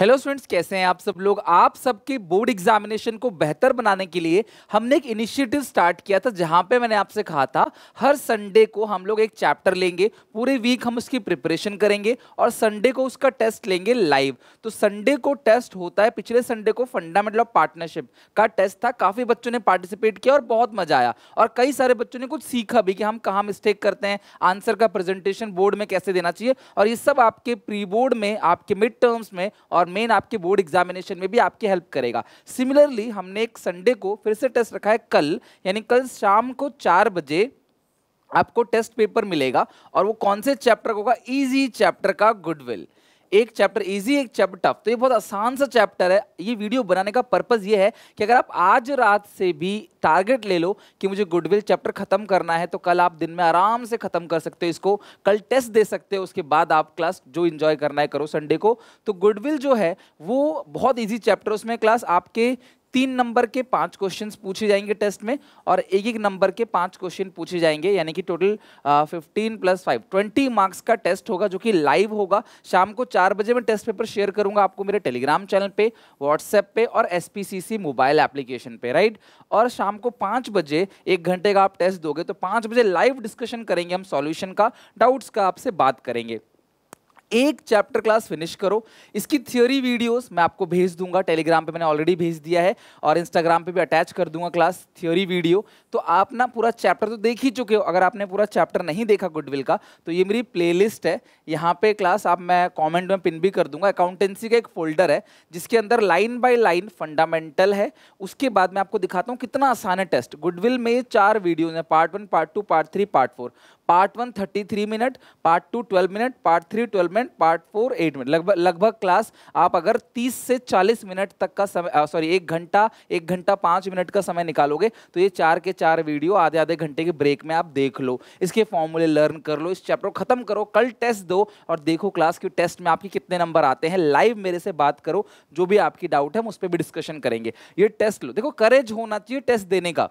hello students कैसे हैं आप सब लोग आप सबके बोर्ड एग्जामिनेशन को बेहतर बनाने के लिए हमने एक इनिशिएटिव स्टार्ट किया था जहां पे मैंने आपसे कहा था हर संडे को हम लोग एक चैप्टर लेंगे पूरे वीक हम उसकी प्रिपरेशन करेंगे और संडे को उसका टेस्ट लेंगे लाइव तो संडे को टेस्ट होता है पिछले संडे को फंडामेंटल ऑफ पार्टनरशिप का टेस्ट था काफ़ी बच्चों ने पार्टिसिपेट किया और बहुत मजा आया और कई सारे बच्चों ने कुछ सीखा भी कि हम कहाँ मिस्टेक करते हैं आंसर का प्रेजेंटेशन बोर्ड में कैसे देना चाहिए और ये सब आपके प्री बोर्ड में आपके मिड टर्म्स में और मेन आपके बोर्ड एग्जामिनेशन में भी आपकी हेल्प करेगा सिमिलरली हमने एक संडे को फिर से टेस्ट रखा है कल यानी कल शाम को चार बजे आपको टेस्ट पेपर मिलेगा और वो कौन से चैप्टर होगा इजी चैप्टर का गुडविल एक चैप्टर इजी एक चैप्टर टफ तो ये बहुत आसान सा चैप्टर है ये वीडियो बनाने का पर्पज़ ये है कि अगर आप आज रात से भी टारगेट ले लो कि मुझे गुडविल चैप्टर ख़त्म करना है तो कल आप दिन में आराम से ख़त्म कर सकते हो इसको कल टेस्ट दे सकते हो उसके बाद आप क्लास जो इन्जॉय करना है करो संडे को तो गुडविल जो है वो बहुत ईजी चैप्टर उसमें क्लास आपके तीन नंबर के पांच क्वेश्चंस पूछे जाएंगे टेस्ट में और एक एक नंबर के पांच क्वेश्चन पूछे जाएंगे यानी कि total fifteen plus five twenty marks का टेस्ट होगा जो कि लाइव होगा शाम को चार बजे मैं टेस्ट पेपर शेयर करूंगा आपको मेरे टेलीग्राम चैनल पे व्हाट्सएप पे और एस मोबाइल एप्लीकेशन पे राइट और शाम को पाँच बजे एक घंटे का आप टेस्ट दोगे तो पाँच बजे लाइव डिस्कशन करेंगे हम सॉल्यूशन का डाउट्स का आपसे बात करेंगे एक चैप्टर क्लास फिनिश करो इसकी थियोरी वीडियोस मैं आपको भेज दूंगा टेलीग्राम पे मैंने ऑलरेडी भेज दिया है और इंस्टाग्राम पे भी अटैच कर दूंगा क्लास थियोरी वीडियो तो आप ना पूरा चैप्टर तो देख ही चुके हो अगर आपने पूरा चैप्टर नहीं देखा गुडविल का तो ये मेरी प्ले है यहाँ पे क्लास आप मैं कॉमेंट में पिन भी कर दूंगा अकाउंटेंसी का एक फोल्डर है जिसके अंदर लाइन बाई लाइन फंडामेंटल है उसके बाद मैं आपको दिखाता हूँ कितना आसान है टेस्ट गुडविल में चार वीडियोज हैं part one part two part three part four part one thirty three minute part two twelve minute part three twelve minute part four eight minute लगभग लगभग क्लास आप अगर तीस से चालीस मिनट तक का समय सॉरी एक घंटा एक घंटा पाँच मिनट का समय निकालोगे तो ये चार के चार वीडियो आधे आधे घंटे के ब्रेक में आप देख लो इसके फॉर्मूले लर्न कर लो इस चैप्टर को ख़त्म करो कल टेस्ट दो और देखो क्लास की टेस्ट में आपके कितने नंबर आते हैं लाइव मेरे से बात करो जो भी आपकी डाउट है हम उस पर भी डिस्कशन करेंगे ये टेस्ट लो देखो करेज होना चाहिए टेस्ट देने का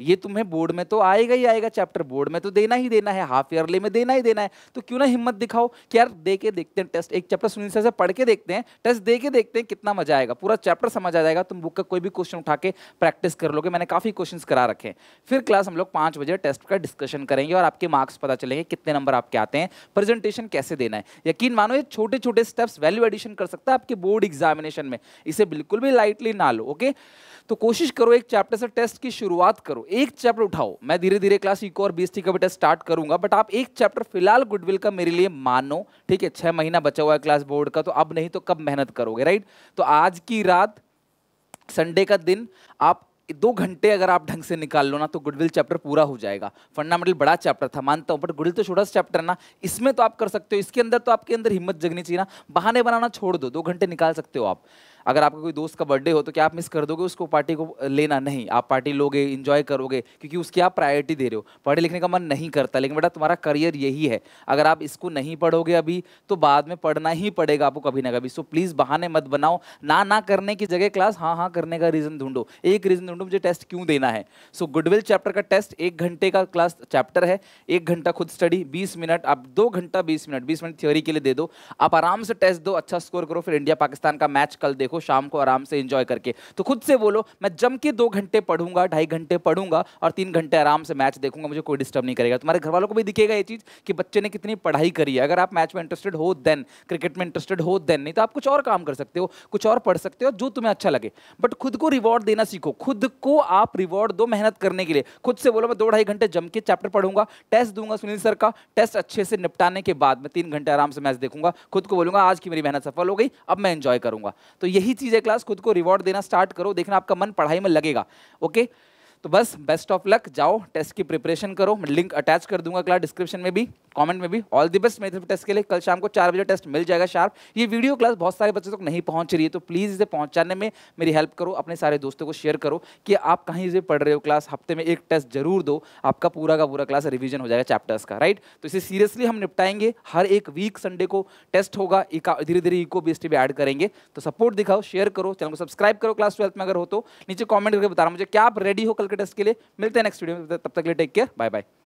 ये तुम्हें बोर्ड में तो आएगा ही आएगा चैप्टर बोर्ड में तो देना ही देना है हाफ ईयरली में देना ही देना है तो क्यों ना हिम्मत दिखाओ कि यार दे के देखते हैं टेस्ट एक चैप्टर सुनील सर से पढ़ के देखते हैं टेस्ट दे के देखते हैं कितना मजा आएगा पूरा चैप्टर समझ आ जाएगा तुम बुक का कोई भी क्वेश्चन उठा के प्रैक्टिस कर लोगे मैंने काफ़ी क्वेश्चन करा रखे फिर क्लास हम लोग पांच बजे टेस्ट का डिस्कशन करेंगे और आपके मार्क्स पता चलेंगे कितने नंबर आपके आते हैं प्रेजेंटेशन कैसे देना है यकीन मानो ये छोटे छोटे स्टेप्स वैल्यू एडिशन कर सकता है आपके बोर्ड एग्जामिनेशन में इसे बिल्कुल भी लाइटली ना लो ओके तो कोशिश करो एक चैप्टर से टेस्ट की शुरुआत करो एक चैप्टर उठाओ मैं धीरे धीरे क्लास इको और टी का भी टेस्ट स्टार्ट करूंगा बट आप एक चैप्टर फिलहाल गुडविल का मेरे लिए मानो ठीक है छह महीना बचा हुआ है क्लास बोर्ड का तो अब नहीं तो कब मेहनत करोगे राइट तो आज की रात संडे का दिन आप दो घंटे अगर आप ढंग से निकाल लो ना तो गुडविल चैप्टर पूरा हो जाएगा फंडामेंटल बड़ा चैप्टर था मानता हूं बट गुडविल तो छोटा सा चैप्टर है ना इसमें तो आप कर सकते हो इसके अंदर तो आपके अंदर हिम्मत जगनी चाहिए ना बहाने बनाना छोड़ दो दो घंटे निकाल सकते हो आप अगर आपका कोई दोस्त का बर्थडे हो तो क्या आप मिस कर दोगे उसको पार्टी को लेना नहीं आप पार्टी लोगे इन्जॉय करोगे क्योंकि उसकी आप प्रायोरिटी दे रहे हो पढ़े लिखने का मन नहीं करता लेकिन बेटा तुम्हारा करियर यही है अगर आप इसको नहीं पढ़ोगे अभी तो बाद में पढ़ना ही पड़ेगा आपको कभी ना कभी सो प्लीज़ बहाने मत बनाओ ना ना करने की जगह क्लास हाँ हाँ करने का रीज़न ढूंढो एक रीज़न ढूंढो मुझे टेस्ट क्यों देना है सो गुडविल चैप्टर का टेस्ट एक घंटे का क्लास चैप्टर है एक घंटा खुद स्टडी बीस मिनट आप दो घंटा बीस मिनट बीस मिनट थ्योरी के लिए दे दो आप आराम से टेस्ट दो अच्छा स्कोर करो फिर इंडिया पाकिस्तान का मैच कल देखो देखो शाम को आराम से इंजॉय करके तो खुद से बोलो मैं जम के दो घंटे पढ़ूंगा ढाई घंटे पढ़ूंगा और तीन घंटे आराम से मैच देखूंगा मुझे कोई डिस्टर्ब नहीं करेगा तुम्हारे घर वालों को भी दिखेगा ये चीज़ कि बच्चे ने कितनी पढ़ाई करी है अगर आप मैच में इंटरेस्टेड हो देन क्रिकेट में इंटरेस्टेड हो देन नहीं तो आप कुछ और काम कर सकते हो कुछ और पढ़ सकते हो जो तुम्हें अच्छा लगे बट खुद को रिवॉर्ड देना सीखो खुद को आप रिवॉर्ड दो मेहनत करने के लिए खुद से बोलो मैं दो ढाई घंटे जम के चैप्टर पढ़ूंगा टेस्ट दूंगा सुनील सर का टेस्ट अच्छे से निपटाने के बाद मैं तीन घंटे आराम से मैच देखूंगा खुद को बोलूंगा आज की मेरी मेहनत सफल हो गई अब मैं इंजॉय करूंगा तो ये यही चीज़ है क्लास खुद को रिवॉर्ड देना स्टार्ट करो देखना आपका मन पढ़ाई में लगेगा ओके तो बस बेस्ट ऑफ लक जाओ टेस्ट की प्रिपरेशन करो मैं लिंक अटैच कर दूंगा क्लास डिस्क्रिप्शन में भी कमेंट में भी all the best math test के लिए कल शाम को चार बजे टेस्ट मिल जाएगा शार्प ये वीडियो क्लास बहुत सारे बच्चों तक तो नहीं पहुंच रही है तो प्लीज़ इसे पहुंचाने में मेरी हेल्प करो अपने सारे दोस्तों को शेयर करो कि आप कहीं से पढ़ रहे हो क्लास हफ्ते में एक टेस्ट जरूर दो आपका पूरा का पूरा क्लास रिविजन हो जाएगा चैप्टर्स का राइट तो इसे सीरियसली हम निपटाएंगे हर एक वीक संडे को टेस्ट होगा धीरे धीरे इको बी भी ऐड करेंगे तो सपोर्ट दिखाओ शेयर करो चैनल को सब्सक्राइब करो क्लास ट्वेल्थ में अगर हो तो नीचे कॉमेंट करके बता रहा मुझे क्या आप रेडी हो कल के टेस्ट के लिए मिलते हैं नेक्स्ट वीडियो में तब तक के लिए टेक केयर बाय बाय